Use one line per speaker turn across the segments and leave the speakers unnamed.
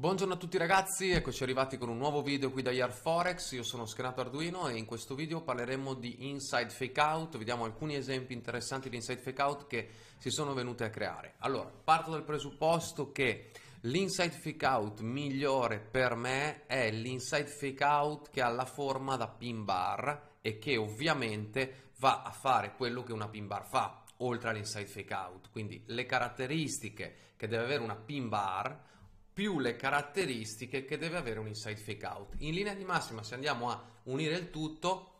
Buongiorno a tutti ragazzi, eccoci arrivati con un nuovo video qui da IR io sono Schenato Arduino e in questo video parleremo di Inside Fake Out, vediamo alcuni esempi interessanti di Inside Fake Out che si sono venute a creare. Allora, parto dal presupposto che l'inside Fake Out migliore per me è l'inside Fake Out che ha la forma da pin bar e che ovviamente va a fare quello che una pin bar fa, oltre all'inside Fake Out, quindi le caratteristiche che deve avere una pin bar più le caratteristiche che deve avere un inside fake out. In linea di massima se andiamo a unire il tutto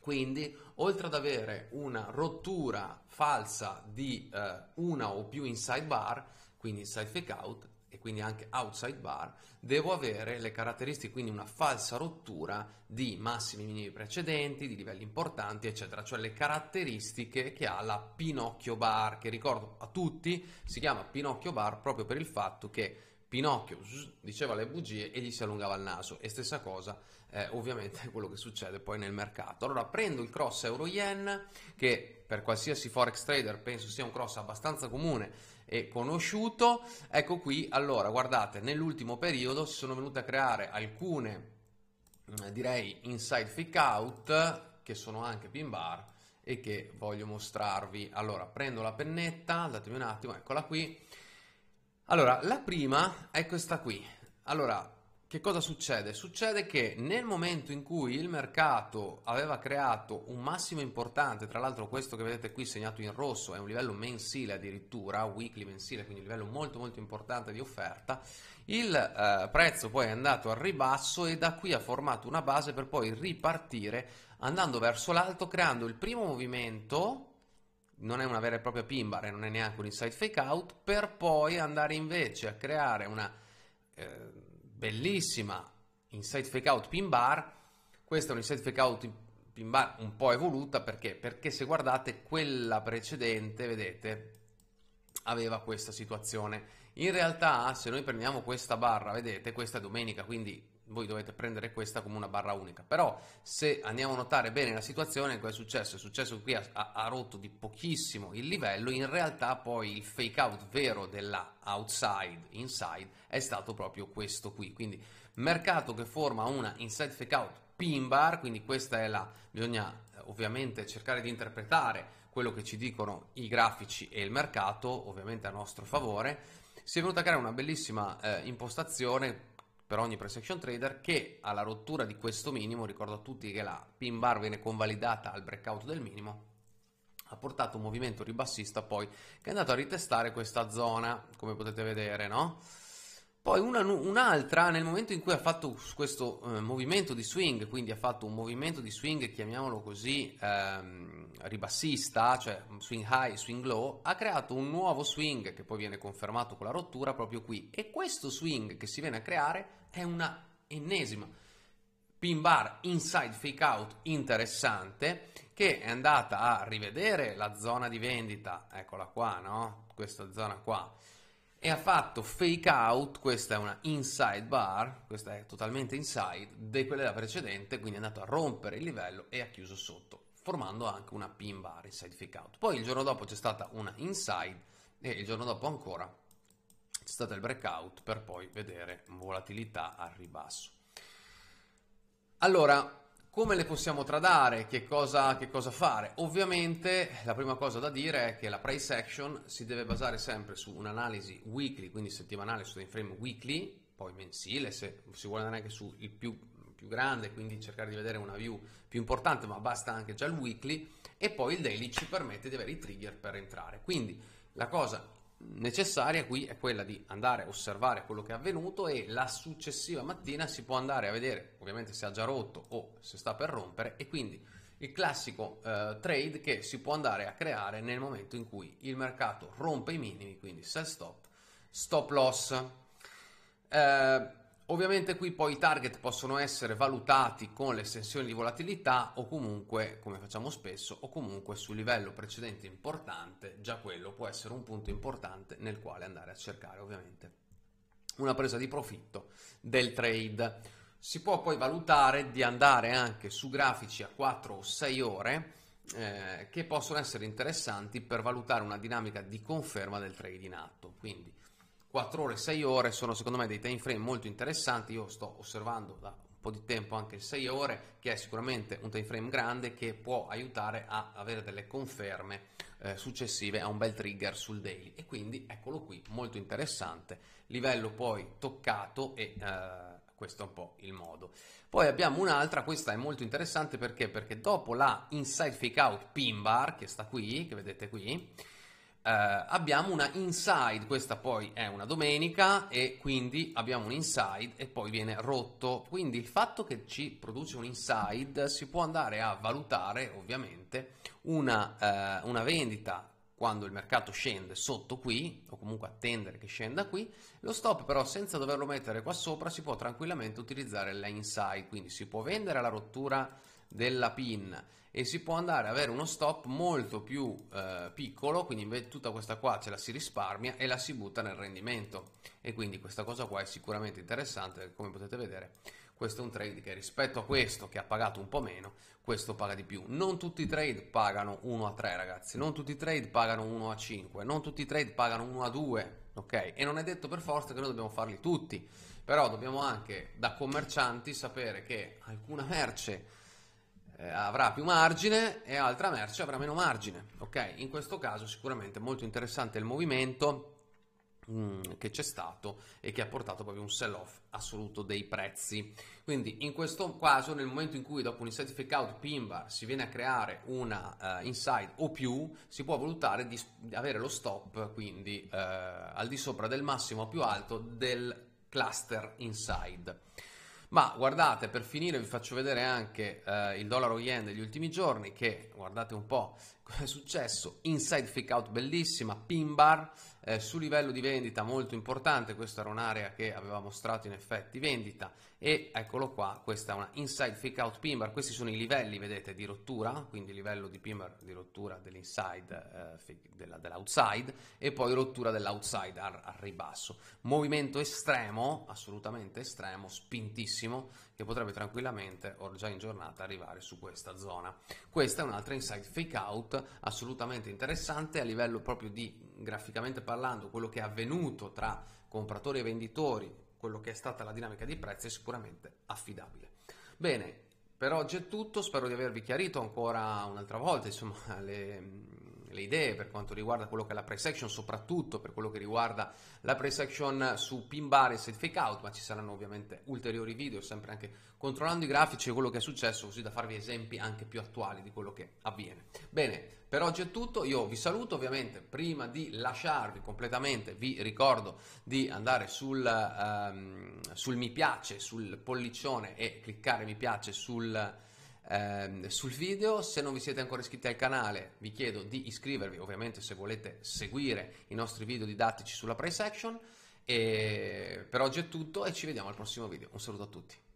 quindi oltre ad avere una rottura falsa di eh, una o più inside bar, quindi inside fake out e quindi anche outside bar, devo avere le caratteristiche, quindi una falsa rottura di massimi minimi precedenti, di livelli importanti, eccetera, cioè le caratteristiche che ha la Pinocchio bar, che ricordo a tutti si chiama Pinocchio bar proprio per il fatto che Pinocchio diceva le bugie e gli si allungava il naso e stessa cosa eh, ovviamente è quello che succede poi nel mercato. Allora prendo il cross euro yen che per qualsiasi forex trader penso sia un cross abbastanza comune e conosciuto. Ecco qui, allora guardate, nell'ultimo periodo si sono venute a creare alcune eh, direi inside fake out che sono anche pin bar e che voglio mostrarvi. Allora prendo la pennetta, datemi un attimo, eccola qui allora, la prima è questa qui. Allora, che cosa succede? Succede che nel momento in cui il mercato aveva creato un massimo importante, tra l'altro questo che vedete qui segnato in rosso è un livello mensile addirittura, weekly mensile, quindi un livello molto molto importante di offerta, il eh, prezzo poi è andato al ribasso e da qui ha formato una base per poi ripartire andando verso l'alto creando il primo movimento non è una vera e propria pin bar e non è neanche un inside fake out, per poi andare invece a creare una eh, bellissima inside fake out pin bar. Questa è un inside fake out pin bar un po' evoluta perché? Perché se guardate quella precedente, vedete, aveva questa situazione. In realtà, se noi prendiamo questa barra, vedete, questa è domenica, quindi voi dovete prendere questa come una barra unica. Però se andiamo a notare bene la situazione, cosa è successo? È successo che qui ha, ha, rotto di pochissimo il livello, in realtà poi il fake out vero della outside inside è stato proprio questo qui. Quindi mercato che forma una inside fake out pin bar, quindi questa è la bisogna eh, ovviamente cercare di interpretare quello che ci dicono i grafici e il mercato, ovviamente a nostro favore. Si è venuta a creare una bellissima eh, impostazione per ogni price action trader che alla rottura di questo minimo, ricordo a tutti che la pin bar viene convalidata al breakout del minimo, ha portato un movimento ribassista poi che è andato a ritestare questa zona, come potete vedere, no? Poi una, un'altra, nel momento in cui ha fatto questo eh, movimento di swing, quindi ha fatto un movimento di swing, chiamiamolo così, ehm, ribassista, cioè swing high, swing low, ha creato un nuovo swing che poi viene confermato con la rottura proprio qui. E questo swing che si viene a creare è una ennesima pin bar inside fake out interessante che è andata a rivedere la zona di vendita, eccola qua, no? Questa zona qua e ha fatto fake out, questa è una inside bar, questa è totalmente inside, di quella precedente, quindi è andato a rompere il livello e ha chiuso sotto, formando anche una pin bar inside fake out. Poi il giorno dopo c'è stata una inside e il giorno dopo ancora c'è stato il breakout per poi vedere volatilità al ribasso. Allora, come le possiamo tradare? Che cosa, che cosa, fare? Ovviamente la prima cosa da dire è che la price action si deve basare sempre su un'analisi weekly, quindi settimanale su time frame weekly, poi mensile, se si vuole andare anche sul più, più grande, quindi cercare di vedere una view più importante, ma basta anche già il weekly, e poi il daily ci permette di avere i trigger per entrare. Quindi la cosa necessaria qui è quella di andare a osservare quello che è avvenuto e la successiva mattina si può andare a vedere ovviamente se ha già rotto o se sta per rompere e quindi il classico eh, trade che si può andare a creare nel momento in cui il mercato rompe i minimi quindi sell stop stop loss eh, Ovviamente qui poi i target possono essere valutati con l'estensione di volatilità o comunque, come facciamo spesso, o comunque sul livello precedente importante, già quello può essere un punto importante nel quale andare a cercare ovviamente una presa di profitto del trade. Si può poi valutare di andare anche su grafici a 4 o 6 ore eh, che possono essere interessanti per valutare una dinamica di conferma del trade in atto. Quindi 4 ore, 6 ore sono secondo me dei time frame molto interessanti, io sto osservando da un po' di tempo anche il 6 ore che è sicuramente un time frame grande che può aiutare a avere delle conferme eh, successive a un bel trigger sul daily e quindi eccolo qui, molto interessante, livello poi toccato e... Eh, questo è un po' il modo. Poi abbiamo un'altra, questa è molto interessante perché? Perché dopo la inside fake out pin bar, che sta qui, che vedete qui, Uh, abbiamo una inside, questa poi è una domenica e quindi abbiamo un inside e poi viene rotto. Quindi il fatto che ci produce un inside si può andare a valutare ovviamente una, uh, una vendita quando il mercato scende sotto qui o comunque attendere che scenda qui. Lo stop però senza doverlo mettere qua sopra si può tranquillamente utilizzare la inside, quindi si può vendere alla rottura della pin e si può andare ad avere uno stop molto più eh, piccolo quindi tutta questa qua ce la si risparmia e la si butta nel rendimento e quindi questa cosa qua è sicuramente interessante come potete vedere questo è un trade che rispetto a questo che ha pagato un po' meno questo paga di più non tutti i trade pagano 1 a 3 ragazzi non tutti i trade pagano 1 a 5 non tutti i trade pagano 1 a 2 ok e non è detto per forza che noi dobbiamo farli tutti però dobbiamo anche da commercianti sapere che alcuna merce eh, avrà più margine e altra merce avrà meno margine. Ok, in questo caso sicuramente molto interessante il movimento mm, che c'è stato e che ha portato proprio un sell off assoluto dei prezzi quindi in questo caso nel momento in cui dopo un inside fake out pin si viene a creare una uh, inside o più si può valutare di, di avere lo stop quindi uh, al di sopra del massimo più alto del cluster inside ma guardate, per finire vi faccio vedere anche eh, il dollaro yen degli ultimi giorni che, guardate un po' cosa è successo, inside fake out bellissima, pin bar, eh, su livello di vendita molto importante, questa era un'area che aveva mostrato in effetti vendita e eccolo qua, questa è una inside fake out pin bar, questi sono i livelli vedete di rottura, quindi livello di pin bar di rottura dell'inside, eh, dell'outside e poi rottura dell'outside al, al ribasso, movimento estremo, assolutamente estremo, spintissimo, che potrebbe tranquillamente or già in giornata arrivare su questa zona. Questa è un'altra inside fake out assolutamente interessante a livello proprio di graficamente parlando quello che è avvenuto tra compratori e venditori, quello che è stata la dinamica di prezzi è sicuramente affidabile. Bene, per oggi è tutto, spero di avervi chiarito ancora un'altra volta insomma, le, le idee per quanto riguarda quello che è la price action, soprattutto per quello che riguarda la price action su pin bar e set fake out, ma ci saranno ovviamente ulteriori video, sempre anche controllando i grafici e quello che è successo, così da farvi esempi anche più attuali di quello che avviene. Bene, per oggi è tutto, io vi saluto ovviamente, prima di lasciarvi completamente vi ricordo di andare sul, um, sul mi piace, sul pollicione e cliccare mi piace sul Ehm, sul video. Se non vi siete ancora iscritti al canale, vi chiedo di iscrivervi, ovviamente se volete seguire i nostri video didattici sulla price action. E per oggi è tutto e ci vediamo al prossimo video. Un saluto a tutti.